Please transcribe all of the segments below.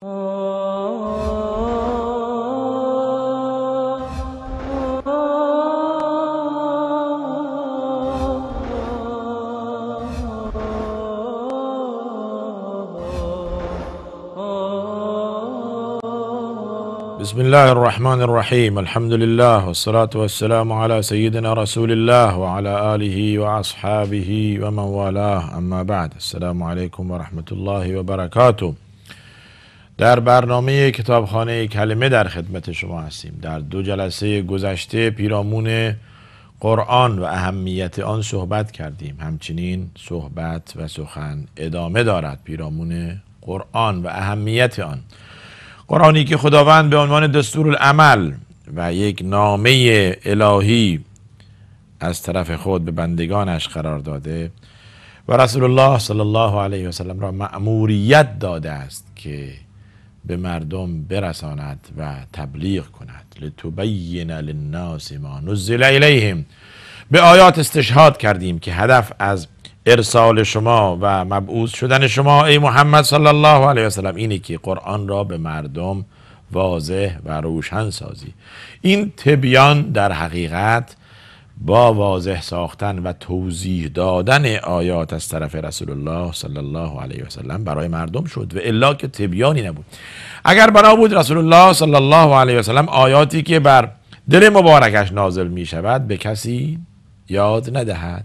بسم الله الرحمن الرحيم الحمد لله والصلاة والسلام على سيدنا رسول الله وعلى آله وأصحابه ومن والاه أما بعد السلام عليكم ورحمة الله وبركاته در برنامه کتابخانه کلمه در خدمت شما هستیم در دو جلسه گذشته پیرامون قرآن و اهمیت آن صحبت کردیم همچنین صحبت و سخن ادامه دارد پیرامون قرآن و اهمیت آن قرآنی که خداوند به عنوان دستور العمل و یک نامه الهی از طرف خود به بندگانش قرار داده و رسول الله صلی الله علیه وسلم را مأموریت داده است که به مردم برساند و تبلیغ کند لتبین للناس ما نزل الیهم به آیات استشهاد کردیم که هدف از ارسال شما و مبعوث شدن شما ای محمد صلی الله علیه وسلم اینه که قرآن را به مردم واضح و روشن سازی این تبیان در حقیقت با واضح ساختن و توضیح دادن آیات از طرف رسول الله صلی الله علیه وسلم برای مردم شد و الا که تبیانی نبود اگر بنا بود رسول الله صلی الله علیه سلم آیاتی که بر دل مبارکش نازل می شود به کسی یاد ندهد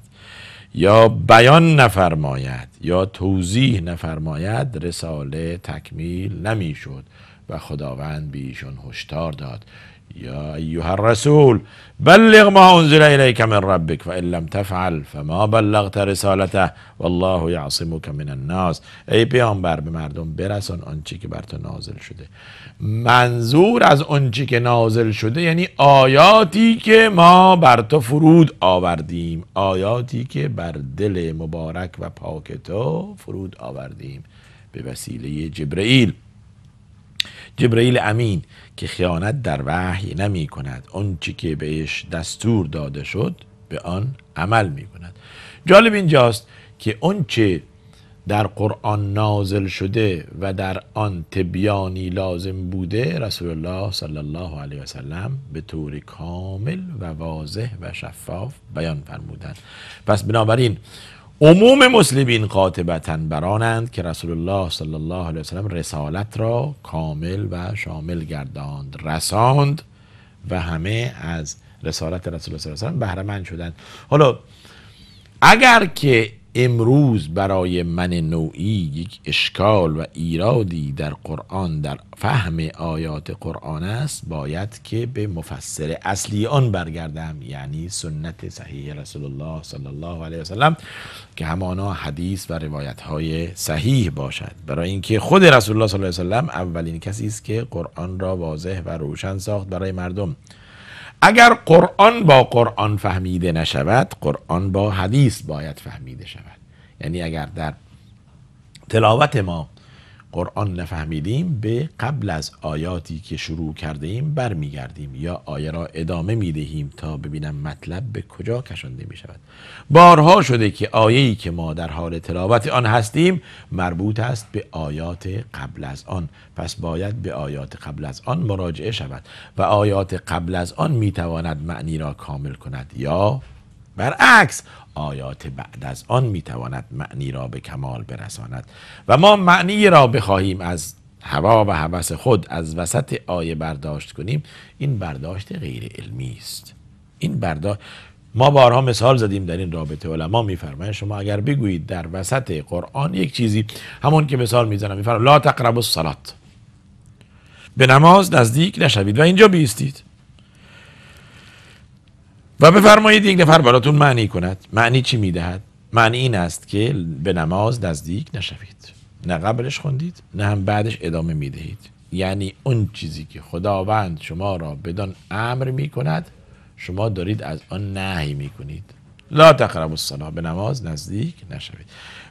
یا بیان نفرماید یا توضیح نفرماید رساله تکمیل نمی شد و خداوند به ایشون هشدار داد يا أيها الرسول بلغ ما أنزل إليك من ربك فإن لم تفعل فما بلغت رسالته والله يعصمك من الناس ای پیامبر به مردم برسان آنچه که بر نازل شده منظور از آنچه که نازل شده یعنی آیاتی که ما بر تو فرود آوردیم آیاتی که بر دل مبارک و پاک تو فرود آوردیم به وسیله جبرئیل جبرئیل امین که خیانت در وحی نمی کند اون چی که بهش دستور داده شد به آن عمل می کند جالب اینجاست که اون در قرآن نازل شده و در آن تبیانی لازم بوده رسول الله صلی الله علیه وسلم به طور کامل و واضح و شفاف بیان فرمودند پس بنابراین عموم مسلمین قاطبتا برانند که رسول الله صلی الله علیه وسلم رسالت را کامل و شامل گرداند رساند و همه از رسالت رسول الله صلی الله علیه وسلم بهره شدند حالا اگر که امروز برای من نوعی یک اشکال و ایرادی در قرآن در فهم آیات قرآن است باید که به مفسر اصلی آن برگردم یعنی سنت صحیح رسول الله صلی الله علیه وسلم که همانا حدیث و روایت های صحیح باشد برای اینکه خود رسول الله صلی الله علیه وسلم اولین کسی است که قرآن را واضح و روشن ساخت برای مردم اگر قرآن با قرآن فهمیده نشود قرآن با حدیث باید فهمیده شود یعنی اگر در تلاوت ما قرآن نفهمیدیم به قبل از آیاتی که شروع کرده ایم برمیگردیم یا آیه را ادامه می دهیم تا ببینم مطلب به کجا کشانده می شود بارها شده که آیه ای که ما در حال تلاوت آن هستیم مربوط است به آیات قبل از آن پس باید به آیات قبل از آن مراجعه شود و آیات قبل از آن می تواند معنی را کامل کند یا برعکس آیات بعد از آن میتواند معنی را به کمال برساند و ما معنی را بخواهیم از هوا و هوس خود از وسط آیه برداشت کنیم این برداشت غیر علمی است این برداشت ما بارها مثال زدیم در این رابطه علما میفرمایند شما اگر بگویید در وسط قرآن یک چیزی همون که مثال میزنم میفرمایند لا تقربوا الصلاه به نماز نزدیک نشوید و اینجا بیستید و بفرمایید یک نفر براتون معنی کند معنی چی میدهد معنی این است که به نماز نزدیک نشوید نه قبلش خوندید نه هم بعدش ادامه میدهید یعنی اون چیزی که خداوند شما را بدان امر میکند، شما دارید از آن نهی میکنید. لا تقرب الصلاه به نماز نزدیک نشوید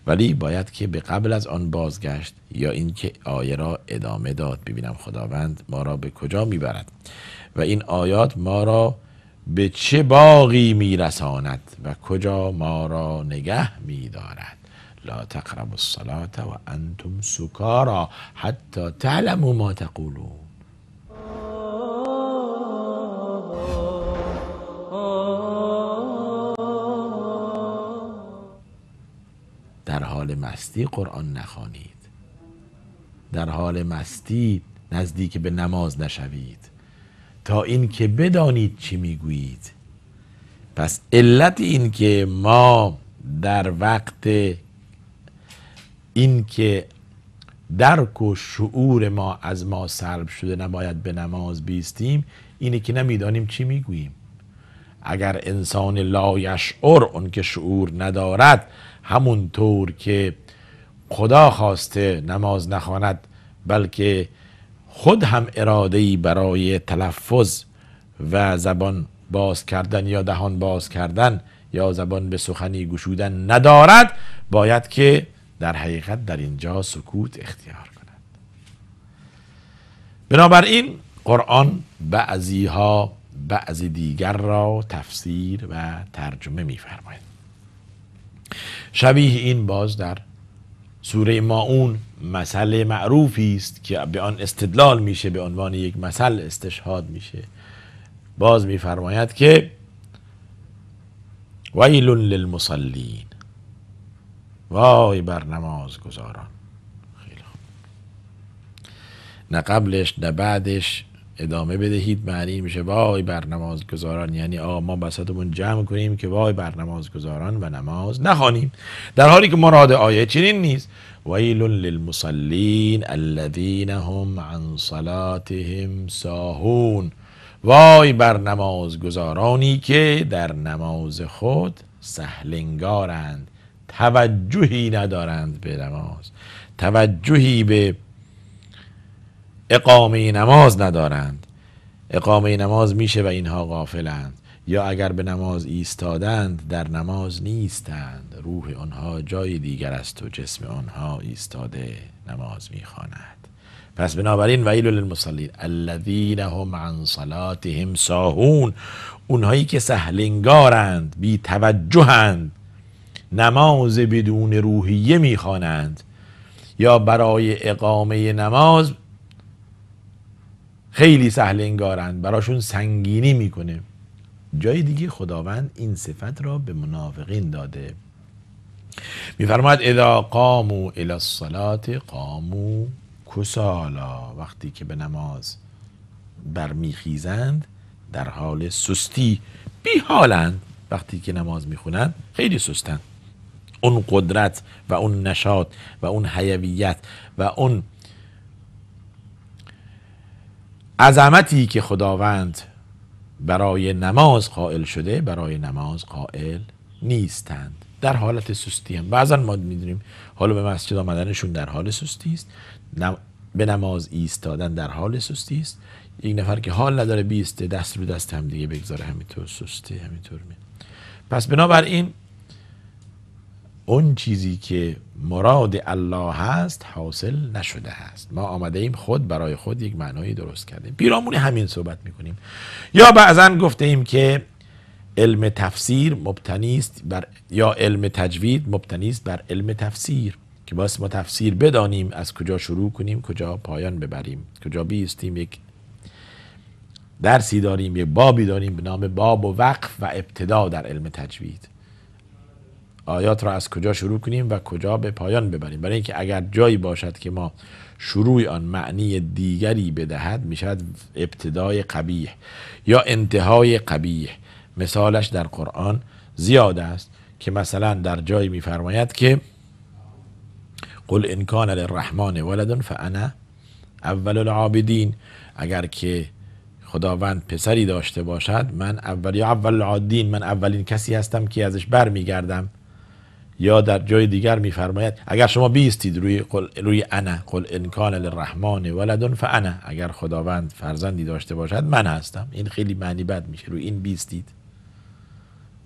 ولی باید که به قبل از آن بازگشت یا اینکه آیه را ادامه داد ببینم خداوند ما را به کجا میبرد و این آیات ما را به چه باقی میرساند و کجا ما را نگه میدارد لا تقرب الصلاة و انتم سکارا حتی تعلموا ما تقولون در حال مستی قرآن نخوانید در حال مستی نزدیک به نماز نشوید تا اینکه بدانید چی میگویید پس علت اینکه ما در وقت اینکه درک و شعور ما از ما سلب شده نباید به نماز بیستیم اینه که نمیدانیم چی میگوییم اگر انسان لایشعر اون که شعور ندارد همونطور که خدا خواسته نماز نخواند بلکه خود هم اراده ای برای تلفظ و زبان باز کردن یا دهان باز کردن یا زبان به سخنی گشودن ندارد باید که در حقیقت در اینجا سکوت اختیار کند بنابراین قرآن بعضی ها بعضی دیگر را تفسیر و ترجمه فرماید شبیه این باز در سوره ماعون مسئله معروفی است که به آن استدلال میشه به عنوان یک مثل استشهاد میشه باز میفرماید که ویل للمصلین وای بر نماز گذاران نه قبلش نه بعدش ادامه بدهید معنی میشه وای بر نماز گذاران یعنی آقا ما بسطمون جمع کنیم که وای بر نماز گذاران و نماز نخوانیم در حالی که مراد آیه چنین نیست ویل للمصلین الذین هم عن صلاتهم ساهون وای بر نماز گذارانی که در نماز خود سهلنگارند توجهی ندارند به نماز توجهی به اقامه نماز ندارند اقامه نماز میشه و اینها غافلند یا اگر به نماز ایستادند در نماز نیستند روح آنها جای دیگر است و جسم آنها ایستاده نماز میخواند پس بنابراین ویل للمصلین الذین هم عن صلاتهم ساهون اونهایی که سهلنگارند بی توجهند نماز بدون روحیه میخوانند یا برای اقامه نماز خیلی سهل انگارند براشون سنگینی میکنه جای دیگه خداوند این صفت را به منافقین داده میفرماید ادا قامو الی الصلات قامو کسالا وقتی که به نماز برمیخیزند در حال سستی بی حالند وقتی که نماز میخونند خیلی سستند اون قدرت و اون نشاط و اون حیویت و اون عظمتی که خداوند برای نماز قائل شده برای نماز قائل نیستند در حالت سستی هم بعضا ما میدونیم حالا به مسجد آمدنشون در حال سستی است به نماز ایستادن در حال سستی است یک نفر که حال نداره بیسته دست رو دست هم دیگه بگذاره همینطور سسته همینطور می پس بنابراین اون چیزی که مراد الله هست حاصل نشده است. ما آمده ایم خود برای خود یک معنایی درست کرده پیرامون همین صحبت میکنیم یا بعضا گفته ایم که علم تفسیر مبتنی است بر یا علم تجوید مبتنی است بر علم تفسیر که باید ما تفسیر بدانیم از کجا شروع کنیم کجا پایان ببریم کجا بیستیم یک درسی داریم یک بابی داریم به نام باب و وقف و ابتدا در علم تجوید آیات را از کجا شروع کنیم و کجا به پایان ببریم برای اینکه اگر جایی باشد که ما شروع آن معنی دیگری بدهد میشود ابتدای قبیح یا انتهای قبیح. مثالش در قرآن زیاد است که مثلا در جایی میفرماید که قل ان کان للرحمن ولد فانا اول العابدین اگر که خداوند پسری داشته باشد من اولی اول العادین من اولین کسی هستم که ازش برمیگردم یا در جای دیگر میفرماید اگر شما بیستید روی قل روی انا قل انکان للرحمن ولد فانا اگر خداوند فرزندی داشته باشد من هستم این خیلی معنی بد میشه روی این بیستید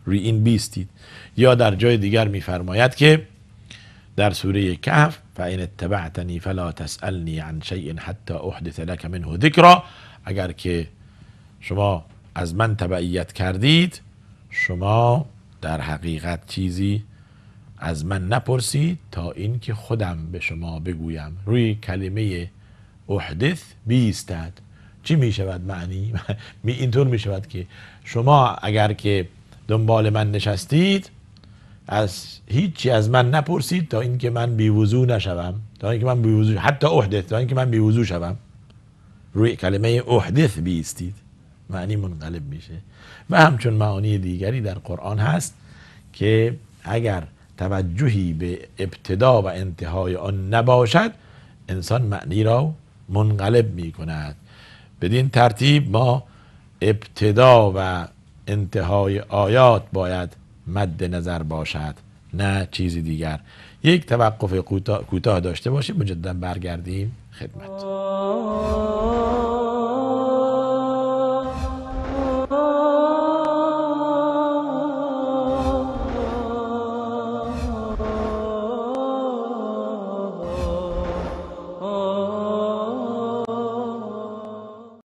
روی این بیستید یا در جای دیگر میفرماید که در سوره کهف فان اتبعتنی فلا تسالنی عن شیء حتی احدث لک منه ذکرا اگر که شما از من تبعیت کردید شما در حقیقت چیزی از من نپرسید تا اینکه خودم به شما بگویم روی کلمه احدث بیستد چی می شود معنی؟ اینطور می شود که شما اگر که دنبال من نشستید از هیچی از من نپرسید تا اینکه من بیوزو نشوم تا اینکه من بیوزو حتی احدث تا اینکه من بیوزو شوم روی کلمه احدث بیستید معنی منقلب میشه و همچون معانی دیگری در قرآن هست که اگر توجهی به ابتدا و انتهای آن نباشد انسان معنی را منقلب می کند بدین ترتیب ما ابتدا و انتهای آیات باید مد نظر باشد نه چیزی دیگر یک توقف کوتاه داشته باشیم مجددا برگردیم خدمت